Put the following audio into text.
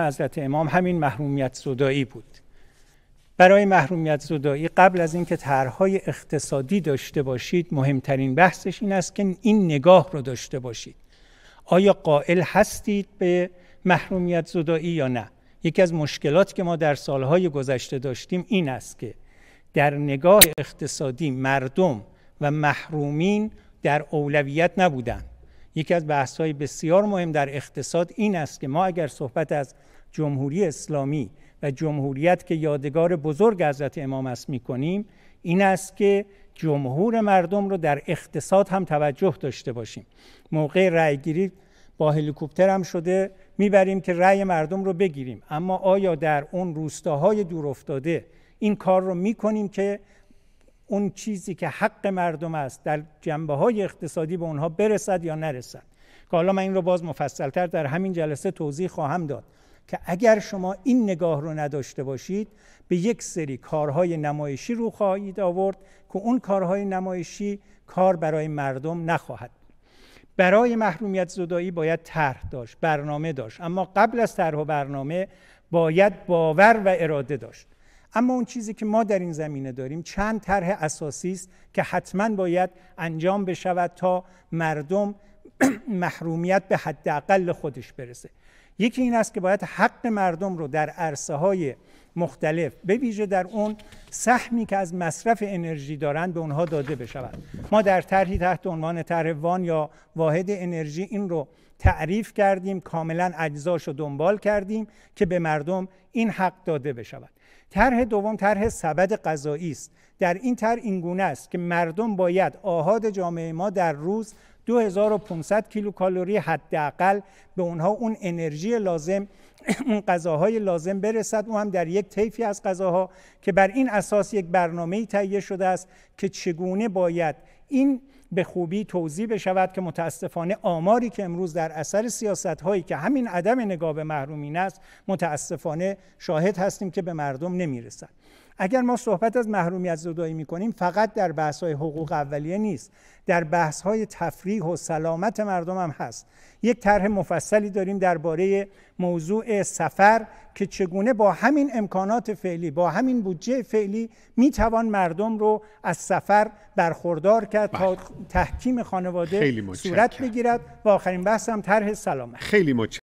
حضرت امام همین محرومیت زدایی بود برای محرومیت زدایی قبل از اینکه طرحهای اقتصادی داشته باشید مهمترین بحثش این است که این نگاه رو داشته باشید آیا قائل هستید به محرومیت زدایی یا نه یکی از مشکلات که ما در سالهای گذشته داشتیم این است که در نگاه اقتصادی مردم و محرومین در اولویت نبودند یکی از بحث های بسیار مهم در اقتصاد این است که ما اگر صحبت از جمهوری اسلامی و جمهوریت که یادگار بزرگ حضرت امام است کنیم این است که جمهور مردم رو در اقتصاد هم توجه داشته باشیم موقع گیری با هلیکوپتر هم شده میبریم که رأی مردم رو بگیریم اما آیا در اون روستاهای افتاده این کار رو میکنیم که اون چیزی که حق مردم است در جنبه های اقتصادی به اونها برسد یا نرسد که حالا من این رو باز مفصلتر در همین جلسه توضیح خواهم داد که اگر شما این نگاه رو نداشته باشید به یک سری کارهای نمایشی رو خواهید آورد که اون کارهای نمایشی کار برای مردم نخواهد برای محرومیت زدایی باید طرح داشت برنامه داشت اما قبل از طرح و برنامه باید باور و اراده داشت اما اون چیزی که ما در این زمینه داریم چند طرح اساسی است که حتما باید انجام بشود تا مردم محرومیت به حداقل خودش برسه یکی این است که باید حق مردم رو در عرصه های مختلف به ویژه در اون سهمی که از مصرف انرژی دارند به اونها داده بشود ما در طرحی تحت عنوان طرح وان یا واحد انرژی این رو تعریف کردیم کاملا اجزاش رو دنبال کردیم که به مردم این حق داده بشود طرح دوم طرح سبد غذایی است در این طرح اینگونه است که مردم باید آهاد جامعه ما در روز 2500 کیلوکالری حداقل به اونها اون انرژی لازم اون غذاهای لازم برسد اون هم در یک طیفی از غذاها که بر این اساس یک برنامه تهیه شده است که چگونه باید این به خوبی توضیح بشود که متاسفانه آماری که امروز در اثر سیاست هایی که همین عدم نگاه به محرومین است متاسفانه شاهد هستیم که به مردم نمیرسد اگر ما صحبت از محرومیت زدایی می کنیم فقط در بحث های حقوق اولیه نیست در بحث های تفریح و سلامت مردم هم هست یک طرح مفصل مفصلی داریم درباره موضوع سفر که چگونه با همین امکانات فعلی با همین بودجه فعلی میتوان مردم رو از سفر برخوردار کرد تا بله. تحکیم خانواده صورت بگیرد و آخرین بحث هم طرح سلامت خیلی